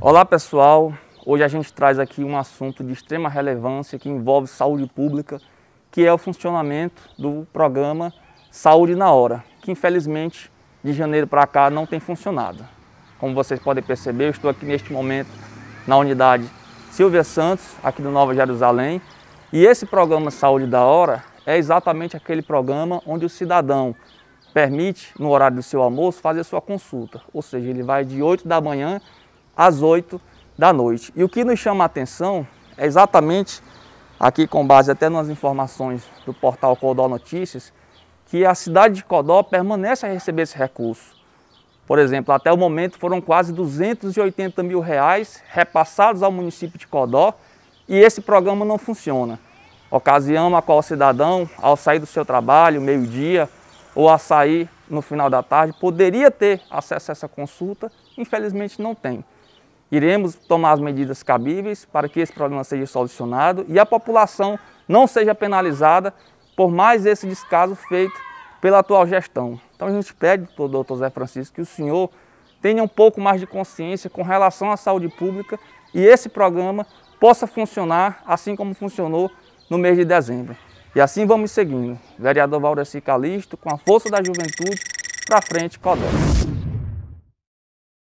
Olá pessoal, hoje a gente traz aqui um assunto de extrema relevância que envolve saúde pública, que é o funcionamento do programa Saúde na Hora, que infelizmente de janeiro para cá não tem funcionado. Como vocês podem perceber, eu estou aqui neste momento na unidade Silvia Santos, aqui do Nova Jerusalém, e esse programa Saúde da Hora é exatamente aquele programa onde o cidadão permite, no horário do seu almoço, fazer sua consulta. Ou seja, ele vai de 8 da manhã às 8 da noite. E o que nos chama a atenção é exatamente, aqui com base até nas informações do portal Codó Notícias, que a cidade de Codó permanece a receber esse recurso. Por exemplo, até o momento foram quase 280 mil reais repassados ao município de Codó e esse programa não funciona. Ocasião a qual o cidadão, ao sair do seu trabalho, meio-dia, ou a sair no final da tarde, poderia ter acesso a essa consulta, infelizmente não tem. Iremos tomar as medidas cabíveis para que esse problema seja solucionado e a população não seja penalizada por mais esse descaso feito pela atual gestão. Então a gente pede, doutor Zé Francisco, que o senhor tenha um pouco mais de consciência com relação à saúde pública e esse programa possa funcionar assim como funcionou no mês de dezembro. E assim vamos seguindo. Vereador Valdeci Calixto, com a força da juventude, para frente, Codó.